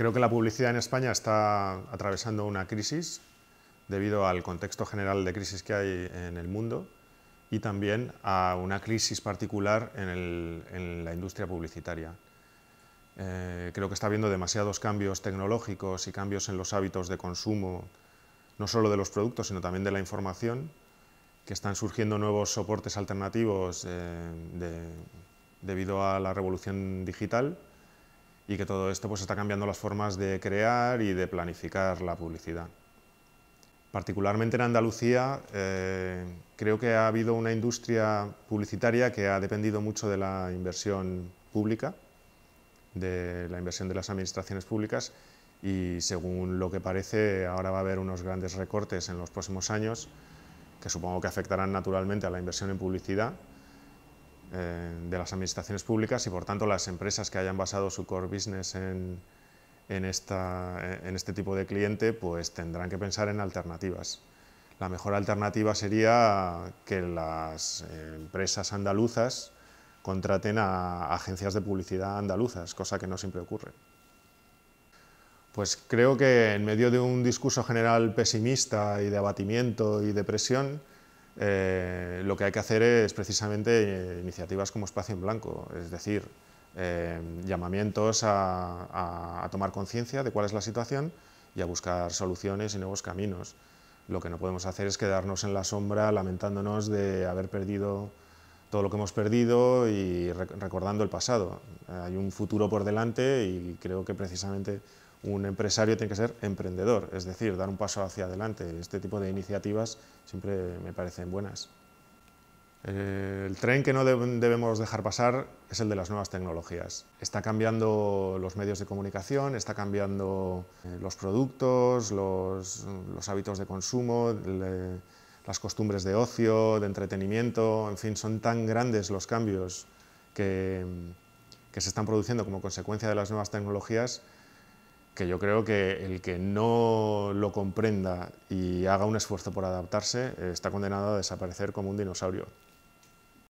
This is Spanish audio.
Creo que la publicidad en España está atravesando una crisis debido al contexto general de crisis que hay en el mundo y también a una crisis particular en, la industria publicitaria. Eh, creo que está habiendo demasiados cambios tecnológicos y cambios en los hábitos de consumo, no solo de los productos, sino también de la información, que están surgiendo nuevos soportes alternativos eh, debido a la revolución digital y que todo esto pues, está cambiando las formas de crear y de planificar la publicidad. Particularmente en Andalucía, eh, creo que ha habido una industria publicitaria que ha dependido mucho de la inversión pública, de la inversión de las administraciones públicas, y según lo que parece, ahora va a haber unos grandes recortes en los próximos años, que supongo que afectarán naturalmente a la inversión en publicidad, eh, de las administraciones públicas y por tanto las empresas que hayan basado su core business en, en este tipo de cliente pues tendrán que pensar en alternativas. La mejor alternativa sería que las empresas andaluzas contraten a agencias de publicidad andaluzas, cosa que no siempre ocurre. Pues creo que en medio de un discurso general pesimista y de abatimiento y depresión, eh, lo que hay que hacer es precisamente eh, iniciativas como Espacio en Blanco, es decir, eh, llamamientos a tomar conciencia de cuál es la situación y a buscar soluciones y nuevos caminos. Lo que no podemos hacer es quedarnos en la sombra lamentándonos de haber perdido todo lo que hemos perdido y recordando el pasado. Hay un futuro por delante y creo que precisamente un empresario tiene que ser emprendedor, es decir, dar un paso hacia adelante. Este tipo de iniciativas siempre me parecen buenas. Eh, el tren que no debemos dejar pasar es el de las nuevas tecnologías. Está cambiando los medios de comunicación, está cambiando eh, los productos, los, hábitos de consumo, las costumbres de ocio, de entretenimiento, en fin, son tan grandes los cambios que, que se están produciendo como consecuencia de las nuevas tecnologías que yo creo que el que no lo comprenda y haga un esfuerzo por adaptarse eh, está condenado a desaparecer como un dinosaurio.